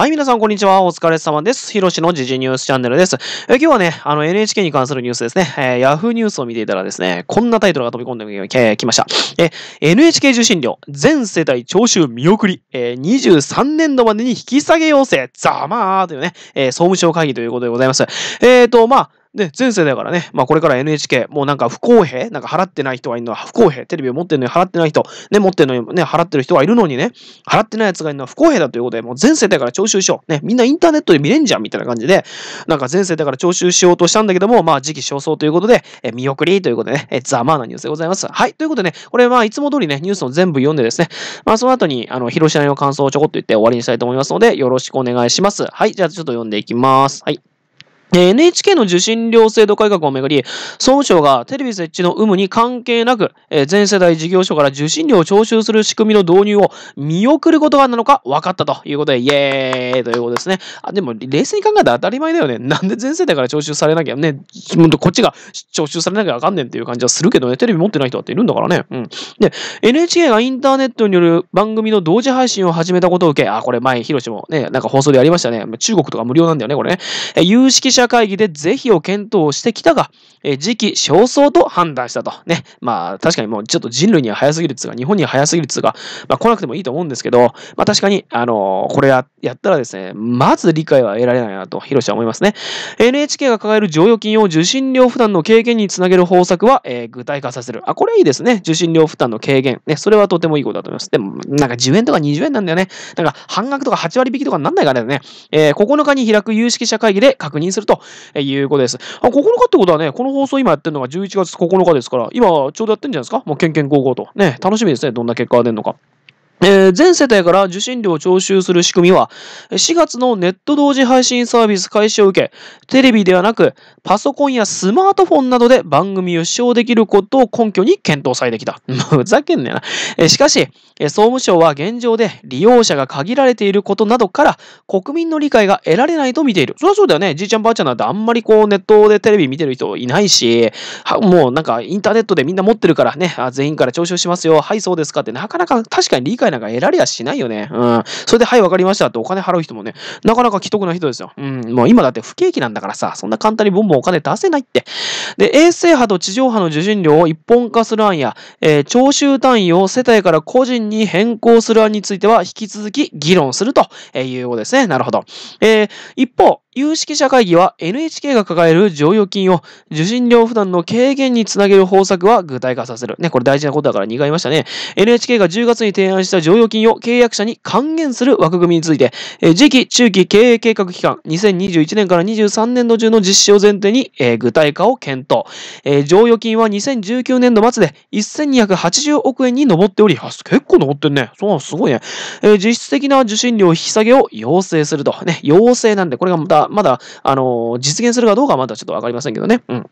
はい、皆さん、こんにちは。お疲れ様です。ひろしの時事ニュースチャンネルです。え今日はね、あの、NHK に関するニュースですね。えー、Yahoo ニュースを見ていたらですね、こんなタイトルが飛び込んでき、えー、ました。え NHK 受信料、全世帯徴収見送り、えー、23年度までに引き下げ要請、ざまーというね、えー、総務省会議ということでございます。えーと、まあ、ね、前世代からね、まあこれから NHK、もうなんか不公平、なんか払ってない人がいるのは不公平、テレビを持ってるのに払ってない人、ね、持ってるのにね、払ってる人はいるのにね、払ってない奴がいるのは不公平だということで、もう全世代から徴収収しよう。ね、みんなインターネットで見れんじゃんみたいな感じで、なんか前世だから徴収しようとしたんだけども、まあ時期尚早ということで、え見送りということでね、えざまなニュースでございます。はい、ということでね、これまあいつも通りね、ニュースを全部読んでですね、まあその後に、あの、広島の感想をちょこっと言って終わりにしたいと思いますので、よろしくお願いします。はい、じゃあちょっと読んでいきます。はい。NHK の受信料制度改革をめぐり、総務省がテレビ設置の有無に関係なく、え全世代事業所から受信料を徴収する仕組みの導入を見送ることがなのか分かったということで、イエーイということですね。あ、でも、冷静に考えたら当たり前だよね。なんで全世代から徴収されなきゃね、こっちが徴収されなきゃあかんねんっていう感じはするけどね、テレビ持ってない人っているんだからね。うん。で、NHK がインターネットによる番組の同時配信を始めたことを受け、あ、これ前、ヒロシもね、なんか放送でやりましたね。中国とか無料なんだよね、これね。え有識者者会議で是非を検討してきたが、え時期尚早と判断したと。ね。まあ、確かにもうちょっと人類には早すぎるっつうか、日本には早すぎるっつうか、まあ来なくてもいいと思うんですけど、まあ確かに、あのー、これややったらですね、まず理解は得られないなと、広ロは思いますね。NHK が抱える剰余金を受信料負担の軽減につなげる方策は、えー、具体化させる。あ、これいいですね。受信料負担の軽減。ね、それはとてもいいことだと思います。でも、なんか10円とか20円なんだよね。なんか半額とか8割引きとかなんないからね。えー、9日に開く有識者会議で確認するということです。あ、9日ってことはね、この放送今やってるのが11月9日ですから、今ちょうどやってんじゃないですかもう、ケンケン55と。ね、楽しみですね。どんな結果が出るのか。えー、全世帯から受信料を徴収する仕組みは、4月のネット同時配信サービス開始を受け、テレビではなく、パソコンやスマートフォンなどで番組を視聴できることを根拠に検討されてきた。ふざけんなよな。しかし、総務省は現状で利用者が限られていることなどから、国民の理解が得られないと見ている。そりゃそうだよね。じいちゃんばあちゃんなんてあんまりこうネットでテレビ見てる人いないし、もうなんかインターネットでみんな持ってるからね、全員から徴収しますよ。はい、そうですかってなかなか確かに理解なんか得られやしないよね。うん。それで、はい、わかりましたってお金払う人もね、なかなか既得な人ですよ。うん。もう今だって不景気なんだからさ、そんな簡単にボンボンお金出せないって。で、衛星波と地上波の受信料を一本化する案や、えー、徴収単位を世帯から個人に変更する案については、引き続き議論するということですね。なるほど。えー、一方、有識者会議は NHK が抱える剰余金を受信料負担の軽減につなげる方策は具体化させる。ね、これ大事なことだから苦いましたね。NHK が10月に提案した剰余金を契約者に還元する枠組みについて、え次期中期経営計画期間2021年から23年度中の実施を前提に、え具体化を検討。え剰余金は2019年度末で1280億円に上っており、結構上ってんね。そうすごいね、え実質的な受信料引き下げを要請すると。ね、要請なんで、これがまたまだ、あの実現するかどうかはまだちょっとわかりませんけどね。うん。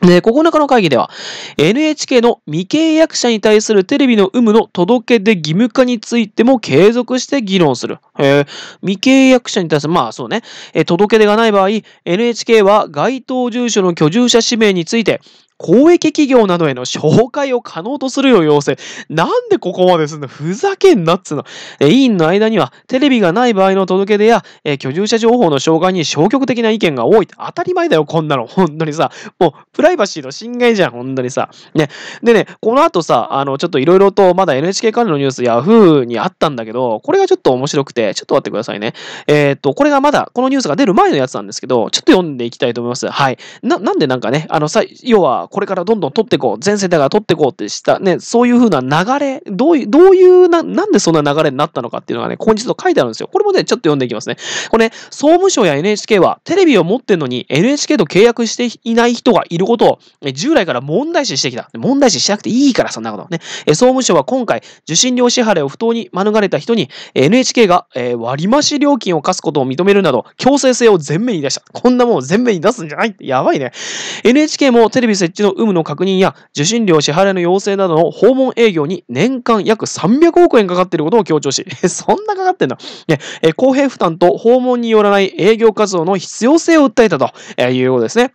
で、9日の会議では、NHK の未契約者に対するテレビの有無の届け出義務化についても継続して議論する。え未契約者に対する、まあそうね、え届け出がない場合、NHK は該当住所の居住者氏名について、公益企業などへの紹介を可能とするよう要請。なんでここまですんのふざけんなっつうの。え、委員の間には、テレビがない場合の届け出や、え、居住者情報の障害に消極的な意見が多い。当たり前だよ、こんなの。本当にさ、もう、プライバシーの侵害じゃん、本当にさ。ね。でね、この後さ、あの、ちょっといろいろと、まだ NHK 関連のニュース、Yahoo にあったんだけど、これがちょっと面白くて、ちょっと待ってくださいね。えー、っと、これがまだ、このニュースが出る前のやつなんですけど、ちょっと読んでいきたいと思います。はい。な、なんでなんかね、あの、さ、要は、これからどんどん取っていこう、全世代が取っていこうってした、ね、そういうふうな流れ、どういう、どういうな、なんでそんな流れになったのかっていうのがね、ここにちょっと書いてあるんですよ。これもね、ちょっと読んでいきますね。これ、ね、総務省や NHK はテレビを持ってんのに NHK と契約していない人がいることを従来から問題視してきた。問題視しなくていいから、そんなことね。総務省は今回、受信料支払いを不当に免れた人に NHK が割増料金を課すことを認めるなど、強制性を前面に出した。こんなもん全面に出すんじゃないってやばいね。NHK もテレビ設置地の有無の確認や受信料支払いの要請などの訪問営業に年間約300億円かかっていることを強調し、そんなかかってんだ。ね、え公平負担と訪問によらない営業活動の必要性を訴えたということですね。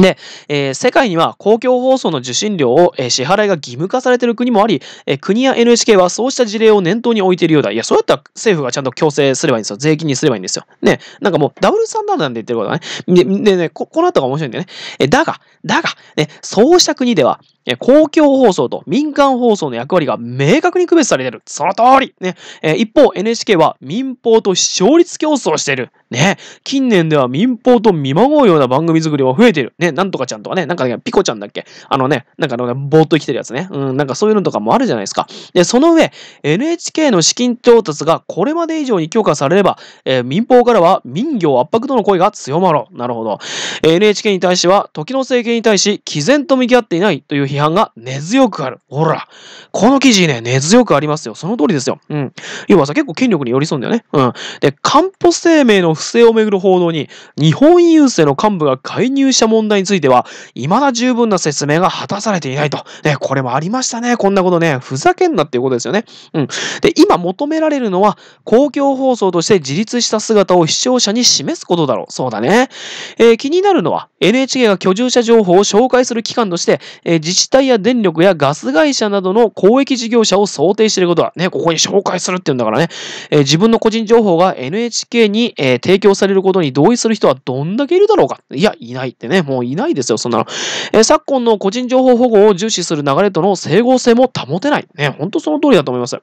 で、えー、世界には公共放送の受信料を、えー、支払いが義務化されている国もあり、えー、国や NHK はそうした事例を念頭に置いているようだ。いや、そうやったら政府がちゃんと強制すればいいんですよ。税金にすればいいんですよ。ね、なんかもうダブルサンダーなんて言ってることだね。で、でねこ、この後が面白いんだよね。えだが、だが、ね、そうした国では、え公共放送と民間放送の役割が明確に区別されている。その通りね、え一方、NHK は民放と勝率競争している。ね、近年では民放と見まごうような番組作りは増えている。ね、なんとかちゃんとかね、なんか、ね、ピコちゃんだっけあのね、なんかね、ぼーっと生きてるやつね。うん、なんかそういうのとかもあるじゃないですか。で、その上、NHK の資金調達がこれまで以上に強化されれば、えー、民放からは民業圧迫との声が強まろう。なるほど。NHK に対しては、時の政権に対し、毅然と向き合っていないという批批判が根強くある。ほら、この記事ね、根強くありますよ。その通りですよ。うん。要はさ、結構権力に寄り添うんだよね。うん。で、漢方生命の不正をめぐる報道に、日本郵政の幹部が介入した問題については、未だ十分な説明が果たされていないと。ね、これもありましたね。こんなことね。ふざけんなっていうことですよね。うん。で、今求められるのは、公共放送として自立した姿を視聴者に示すことだろう。そうだね。えー、気になるのは、NHK が居住者情報を紹介する機関として、えー、自治自治体や電力やガス会社などの公益事業者を想定していることは、ね、ここに紹介するっていうんだからね。えー、自分の個人情報が NHK に、えー、提供されることに同意する人はどんだけいるだろうか。いや、いないってね。もういないですよ、そんなの。えー、昨今の個人情報保護を重視する流れとの整合性も保てない。ね、ほんとその通りだと思います。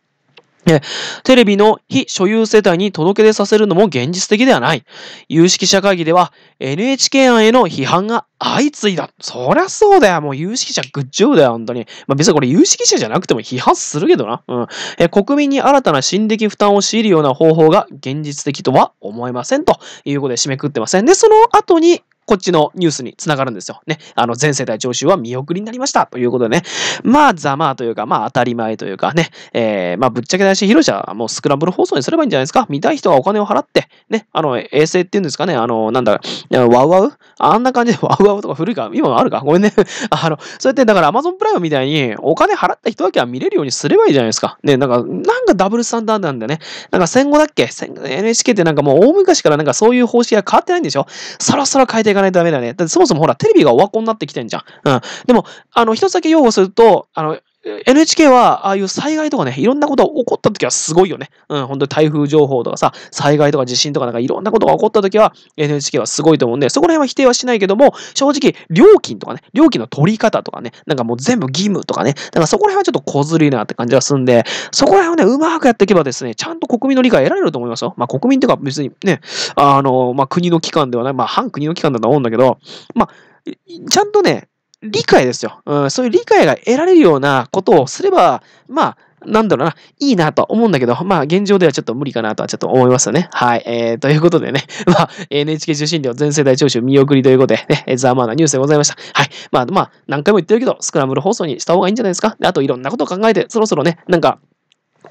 テレビの非所有世帯に届け出させるのも現実的ではない。有識者会議では NHK 案への批判が相次いだ。そりゃそうだよ。もう有識者グッジョブだよ、本当に。まあ、別にこれ有識者じゃなくても批判するけどな。うん。え国民に新たな心的負担を強いるような方法が現実的とは思えません。ということで締めくくってません。で、その後にこっちのニュースにつながるんですよ。ね。あの、全世代徴収は見送りになりました。ということでね。まあ、ざまあというか、まあ、当たり前というかね。えー、まあ、ぶっちゃけだし、広じゃ、もうスクランブル放送にすればいいんじゃないですか。見たい人はお金を払って、ね。あの、衛星っていうんですかね。あの、なんだ、ワウワウあんな感じで、ワウワウとか古いか、今あるか。ごめんね。あの、そうやって、だから Amazon プライムみたいに、お金払った人だけは見れるようにすればいいじゃないですか。ね。なんか、なんかダブルスタンダードなんでね。なんか戦後だっけ ?NHK ってなんかもう大昔からなんかそういう方式が変わってないんでしょそろそろ変えていかないとダメだね。だってそもそもほら、テレビがオワコンになってきてんじゃん。うん。でも、あの、一つだけ擁護すると、あの、NHK は、ああいう災害とかね、いろんなことが起こった時はすごいよね。うん、本当に台風情報とかさ、災害とか地震とかなんかいろんなことが起こった時は、NHK はすごいと思うんで、そこら辺は否定はしないけども、正直、料金とかね、料金の取り方とかね、なんかもう全部義務とかね、なんかそこら辺はちょっと小ずるいなって感じがするんで、そこら辺をね、うまくやっていけばですね、ちゃんと国民の理解得られると思いますよ。まあ国民っていうか別にね、あの、まあ国の機関ではない、まあ反国の機関だと思うんだけど、まあ、ちゃんとね、理解ですよ。うん、そういう理解が得られるようなことをすれば、まあ、なんだろうな、いいなと思うんだけど、まあ現状ではちょっと無理かなとはちょっと思いますよね。はい。えー、ということでね、まあ NHK 受信料全世代徴収見送りということでね、ざまなニュースでございました。はい。まあまあ、何回も言ってるけど、スクランブル放送にした方がいいんじゃないですか。であといろんなことを考えて、そろそろね、なんか、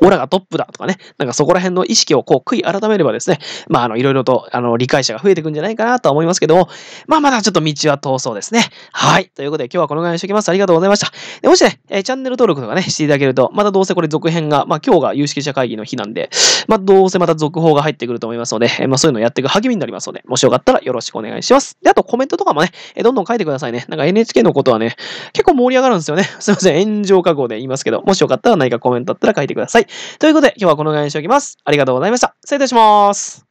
オラがトップだとかね、なんかそこら辺の意識をこう悔い改めればですね、まあ、あの、いろいろと、あの、理解者が増えてくんじゃないかなとは思いますけども、まあ、まだちょっと道は遠そうですね。はい。ということで、今日はこのぐらいにしておきます。ありがとうございました。でもしね、えー、チャンネル登録とかね、していただけると、またどうせこれ続編が、まあ、今日が有識者会議の日なんで、まあ、どうせまた続報が入ってくると思いますので、えー、まあ、そういうのをやっていく励みになりますので、もしよかったらよろしくお願いします。で、あとコメントとかもね、えー、どんどん書いてくださいね。なんか NHK のことはね、結構盛り上がるんですよね。すいません、炎上覚悟で言いますけど、もしよかったら何かコメントあったら書いてください。ということで、今日はこのぐらいにしておきます。ありがとうございました。失礼いたします。